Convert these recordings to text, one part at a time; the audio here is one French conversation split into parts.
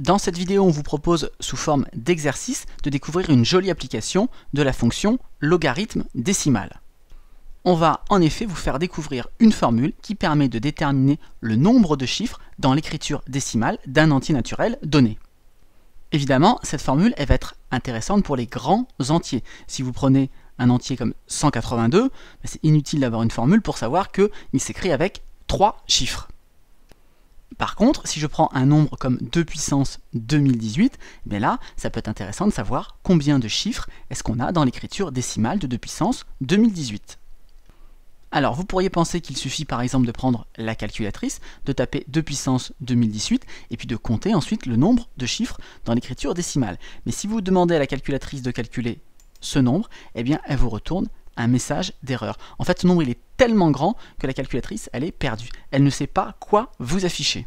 Dans cette vidéo, on vous propose, sous forme d'exercice, de découvrir une jolie application de la fonction logarithme décimal. On va en effet vous faire découvrir une formule qui permet de déterminer le nombre de chiffres dans l'écriture décimale d'un entier naturel donné. Évidemment, cette formule va être intéressante pour les grands entiers. Si vous prenez un entier comme 182, ben, c'est inutile d'avoir une formule pour savoir qu'il s'écrit avec 3 chiffres. Par contre, si je prends un nombre comme 2 puissance 2018, eh là, ça peut être intéressant de savoir combien de chiffres est-ce qu'on a dans l'écriture décimale de 2 puissance 2018. Alors, vous pourriez penser qu'il suffit par exemple de prendre la calculatrice, de taper 2 puissance 2018, et puis de compter ensuite le nombre de chiffres dans l'écriture décimale. Mais si vous demandez à la calculatrice de calculer ce nombre, eh bien, elle vous retourne un message d'erreur. En fait, ce nombre, il est tellement grand que la calculatrice, elle est perdue. Elle ne sait pas quoi vous afficher.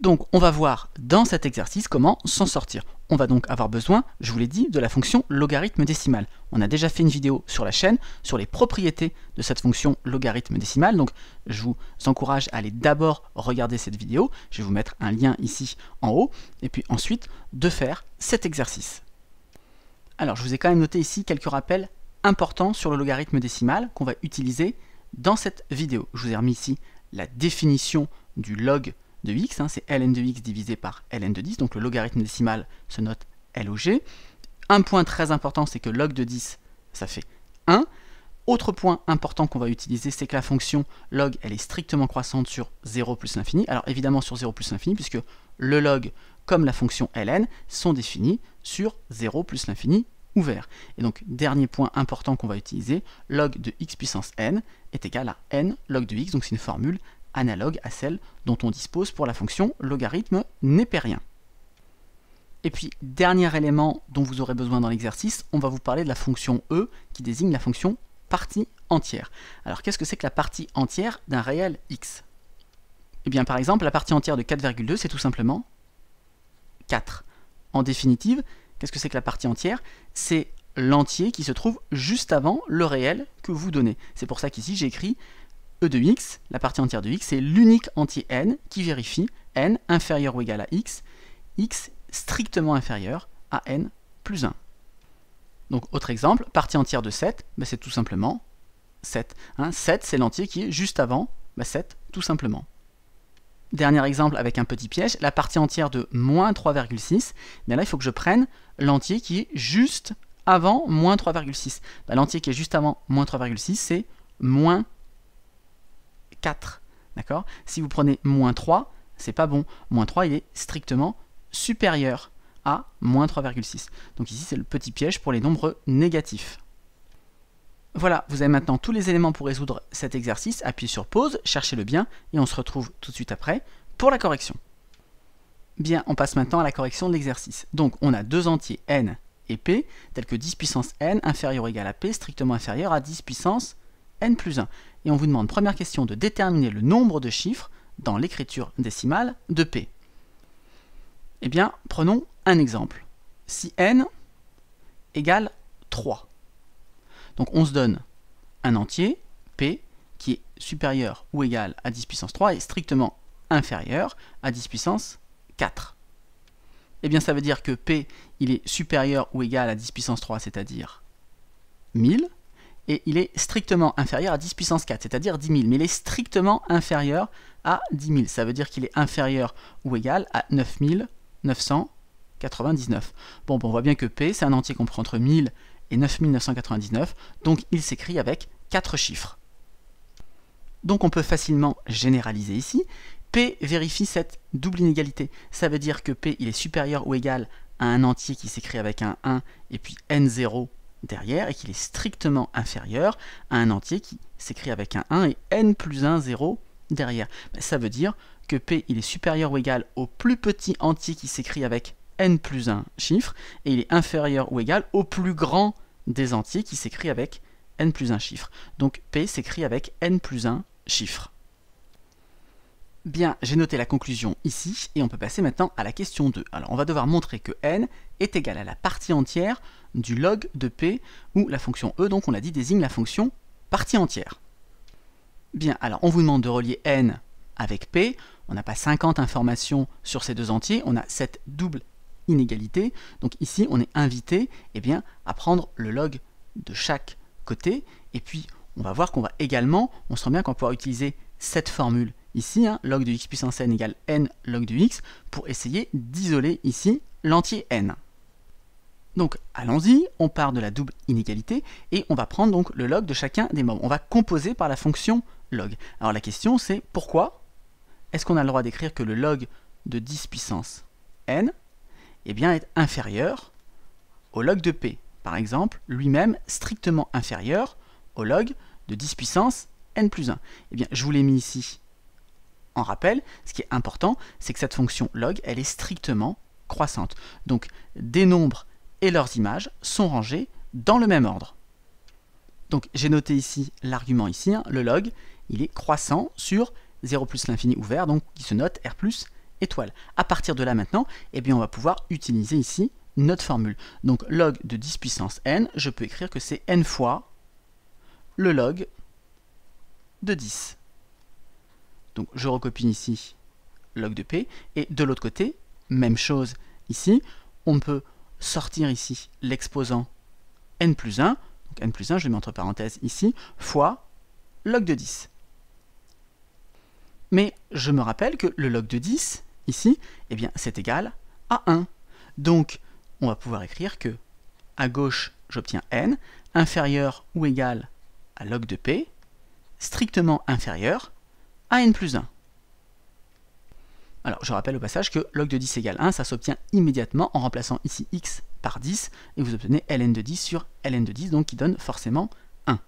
Donc on va voir dans cet exercice comment s'en sortir. On va donc avoir besoin, je vous l'ai dit, de la fonction logarithme décimal. On a déjà fait une vidéo sur la chaîne sur les propriétés de cette fonction logarithme décimal, donc je vous encourage à aller d'abord regarder cette vidéo, je vais vous mettre un lien ici en haut, et puis ensuite de faire cet exercice. Alors je vous ai quand même noté ici quelques rappels important sur le logarithme décimal qu'on va utiliser dans cette vidéo. Je vous ai remis ici la définition du log de x, hein, c'est ln de x divisé par ln de 10, donc le logarithme décimal se note log. Un point très important, c'est que log de 10, ça fait 1. Autre point important qu'on va utiliser, c'est que la fonction log, elle est strictement croissante sur 0 plus l'infini. Alors évidemment sur 0 plus l'infini, puisque le log comme la fonction ln sont définis sur 0 plus l'infini ouvert. Et donc, dernier point important qu'on va utiliser, log de x puissance n est égal à n log de x, donc c'est une formule analogue à celle dont on dispose pour la fonction logarithme népérien. Et puis, dernier élément dont vous aurez besoin dans l'exercice, on va vous parler de la fonction e qui désigne la fonction partie entière. Alors, qu'est-ce que c'est que la partie entière d'un réel x Eh bien, par exemple, la partie entière de 4,2, c'est tout simplement 4. En définitive, Qu'est-ce que c'est que la partie entière C'est l'entier qui se trouve juste avant le réel que vous donnez. C'est pour ça qu'ici j'écris e de x, la partie entière de x, c'est l'unique entier n qui vérifie n inférieur ou égal à x, x strictement inférieur à n plus 1. Donc autre exemple, partie entière de 7, bah, c'est tout simplement 7. 7 hein. c'est l'entier qui est juste avant 7 bah, tout simplement. Dernier exemple avec un petit piège, la partie entière de moins 3,6, bien là il faut que je prenne l'entier qui est juste avant moins 3,6. Bah, l'entier qui est juste avant moins 3,6, c'est moins 4. D'accord Si vous prenez moins 3, c'est pas bon. Moins 3, il est strictement supérieur à moins 3,6. Donc ici, c'est le petit piège pour les nombres négatifs. Voilà, vous avez maintenant tous les éléments pour résoudre cet exercice. Appuyez sur pause, cherchez le bien et on se retrouve tout de suite après pour la correction. Bien, on passe maintenant à la correction de l'exercice. Donc on a deux entiers n et p, tels que 10 puissance n inférieur ou égal à p, strictement inférieur à 10 puissance n plus 1. Et on vous demande, première question, de déterminer le nombre de chiffres dans l'écriture décimale de p. Eh bien, prenons un exemple. Si n égale 3. Donc on se donne un entier, p, qui est supérieur ou égal à 10 puissance 3 et strictement inférieur à 10 puissance 4. Eh bien ça veut dire que P il est supérieur ou égal à 10 puissance 3, c'est-à-dire 1000, et il est strictement inférieur à 10 puissance 4, c'est-à-dire 10 000, mais il est strictement inférieur à 10 000. Ça veut dire qu'il est inférieur ou égal à 9999. Bon, bon, on voit bien que P, c'est un entier qu'on prend entre 1000 et 9999, donc il s'écrit avec 4 chiffres. Donc on peut facilement généraliser ici P vérifie cette double inégalité. Ça veut dire que P il est supérieur ou égal à un entier qui s'écrit avec un 1 et puis N0 derrière et qu'il est strictement inférieur à un entier qui s'écrit avec un 1 et N plus 1, 0 derrière. Ben, ça veut dire que P il est supérieur ou égal au plus petit entier qui s'écrit avec N plus 1 chiffre et il est inférieur ou égal au plus grand des entiers qui s'écrit avec N plus 1 chiffre. Donc P s'écrit avec N plus 1 chiffre. Bien, j'ai noté la conclusion ici, et on peut passer maintenant à la question 2. Alors on va devoir montrer que n est égal à la partie entière du log de p, où la fonction e, donc on l'a dit, désigne la fonction partie entière. Bien, alors on vous demande de relier n avec p, on n'a pas 50 informations sur ces deux entiers, on a cette double inégalité, donc ici on est invité eh bien, à prendre le log de chaque côté, et puis on va voir qu'on va également, on se rend bien qu'on va pouvoir utiliser cette formule ici, hein, log de x puissance n égale n log de x, pour essayer d'isoler ici l'entier n. Donc allons-y, on part de la double inégalité et on va prendre donc le log de chacun des membres. On va composer par la fonction log. Alors la question c'est pourquoi est-ce qu'on a le droit d'écrire que le log de 10 puissance n eh bien, est inférieur au log de p, par exemple, lui-même strictement inférieur au log de 10 puissance n plus 1 Et eh bien, je vous l'ai mis ici en rappel, ce qui est important, c'est que cette fonction log, elle est strictement croissante. Donc des nombres et leurs images sont rangés dans le même ordre. Donc j'ai noté ici l'argument ici, hein, le log, il est croissant sur 0 plus l'infini ouvert, donc qui se note R plus étoile. À partir de là maintenant, eh bien, on va pouvoir utiliser ici notre formule. Donc log de 10 puissance n, je peux écrire que c'est n fois le log de 10. Donc je recopie ici log de P. Et de l'autre côté, même chose ici, on peut sortir ici l'exposant n plus 1, donc n plus 1, je le mets entre parenthèses ici, fois log de 10. Mais je me rappelle que le log de 10, ici, eh bien, c'est égal à 1. Donc, on va pouvoir écrire que à gauche, j'obtiens n, inférieur ou égal à log de p, strictement inférieur à n plus 1. Alors je rappelle au passage que log de 10 égale 1, ça s'obtient immédiatement en remplaçant ici x par 10, et vous obtenez ln de 10 sur ln de 10, donc qui donne forcément 1.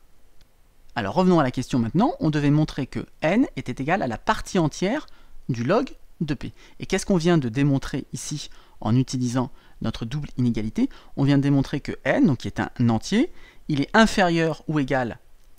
Alors revenons à la question maintenant, on devait montrer que n était égal à la partie entière du log de p. Et qu'est-ce qu'on vient de démontrer ici en utilisant notre double inégalité On vient de démontrer que n, donc qui est un entier, il est inférieur ou égal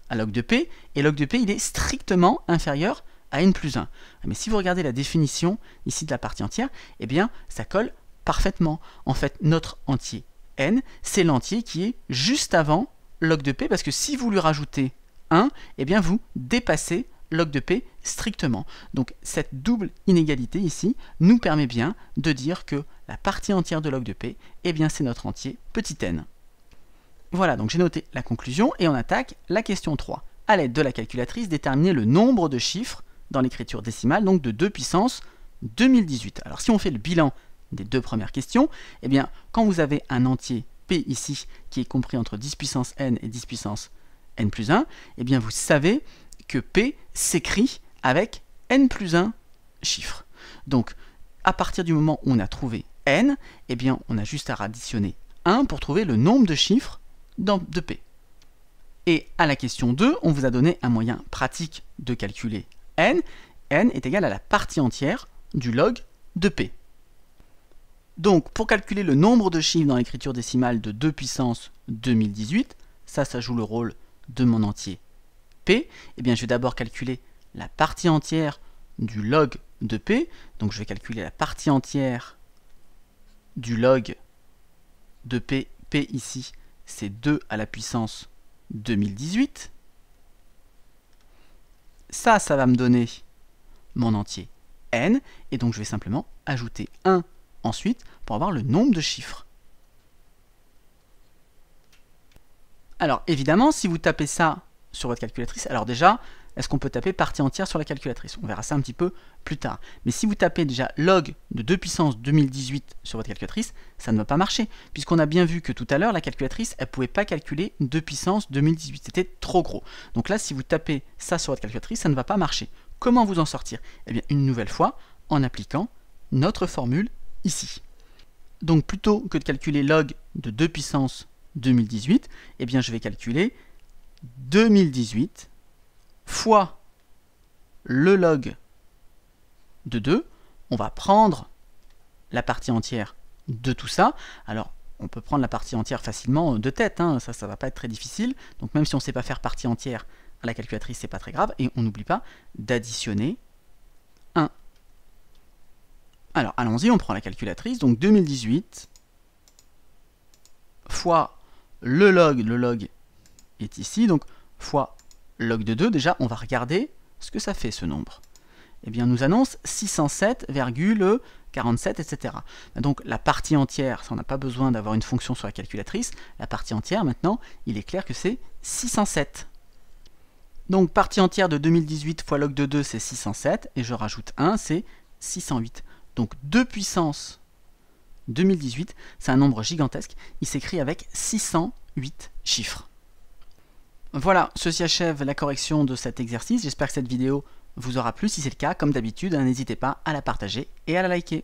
à log de p, et log de p il est strictement inférieur à à n plus 1. Ah, mais si vous regardez la définition ici de la partie entière, eh bien ça colle parfaitement. En fait, notre entier n, c'est l'entier qui est juste avant log de p, parce que si vous lui rajoutez 1, eh bien vous dépassez log de p strictement. Donc cette double inégalité ici nous permet bien de dire que la partie entière de log de p, eh bien c'est notre entier petit n. Voilà, donc j'ai noté la conclusion et on attaque la question 3. À l'aide de la calculatrice, déterminer le nombre de chiffres dans l'écriture décimale, donc de 2 puissance 2018. Alors si on fait le bilan des deux premières questions, eh bien quand vous avez un entier P ici qui est compris entre 10 puissance n et 10 puissance n plus 1, eh bien vous savez que P s'écrit avec n plus 1 chiffre. Donc à partir du moment où on a trouvé n, eh bien on a juste à additionner 1 pour trouver le nombre de chiffres de P. Et à la question 2, on vous a donné un moyen pratique de calculer n, n est égal à la partie entière du log de p. Donc pour calculer le nombre de chiffres dans l'écriture décimale de 2 puissance 2018, ça, ça joue le rôle de mon entier p, eh bien je vais d'abord calculer la partie entière du log de p, donc je vais calculer la partie entière du log de p, p ici c'est 2 à la puissance 2018, ça, ça va me donner mon entier n, et donc je vais simplement ajouter 1 ensuite pour avoir le nombre de chiffres. Alors évidemment, si vous tapez ça sur votre calculatrice, alors déjà, est-ce qu'on peut taper partie entière sur la calculatrice On verra ça un petit peu plus tard. Mais si vous tapez déjà log de 2 puissance 2018 sur votre calculatrice, ça ne va pas marcher, puisqu'on a bien vu que tout à l'heure, la calculatrice, elle ne pouvait pas calculer 2 puissance 2018, c'était trop gros. Donc là, si vous tapez ça sur votre calculatrice, ça ne va pas marcher. Comment vous en sortir Eh bien, une nouvelle fois, en appliquant notre formule ici. Donc plutôt que de calculer log de 2 puissance 2018, eh bien je vais calculer 2018 fois le log de 2, on va prendre la partie entière de tout ça. Alors, on peut prendre la partie entière facilement euh, de tête, hein, ça, ça va pas être très difficile. Donc même si on ne sait pas faire partie entière à la calculatrice, c'est pas très grave. Et on n'oublie pas d'additionner 1. Alors, allons-y, on prend la calculatrice. Donc 2018 fois le log, le log est ici, donc fois log de 2, déjà, on va regarder ce que ça fait ce nombre. Eh bien, nous annonce 607,47, etc. Donc, la partie entière, ça, on n'a pas besoin d'avoir une fonction sur la calculatrice. La partie entière, maintenant, il est clair que c'est 607. Donc, partie entière de 2018 fois log de 2, c'est 607. Et je rajoute 1, c'est 608. Donc, 2 puissance 2018, c'est un nombre gigantesque. Il s'écrit avec 608 chiffres. Voilà, ceci achève la correction de cet exercice. J'espère que cette vidéo vous aura plu. Si c'est le cas, comme d'habitude, n'hésitez pas à la partager et à la liker.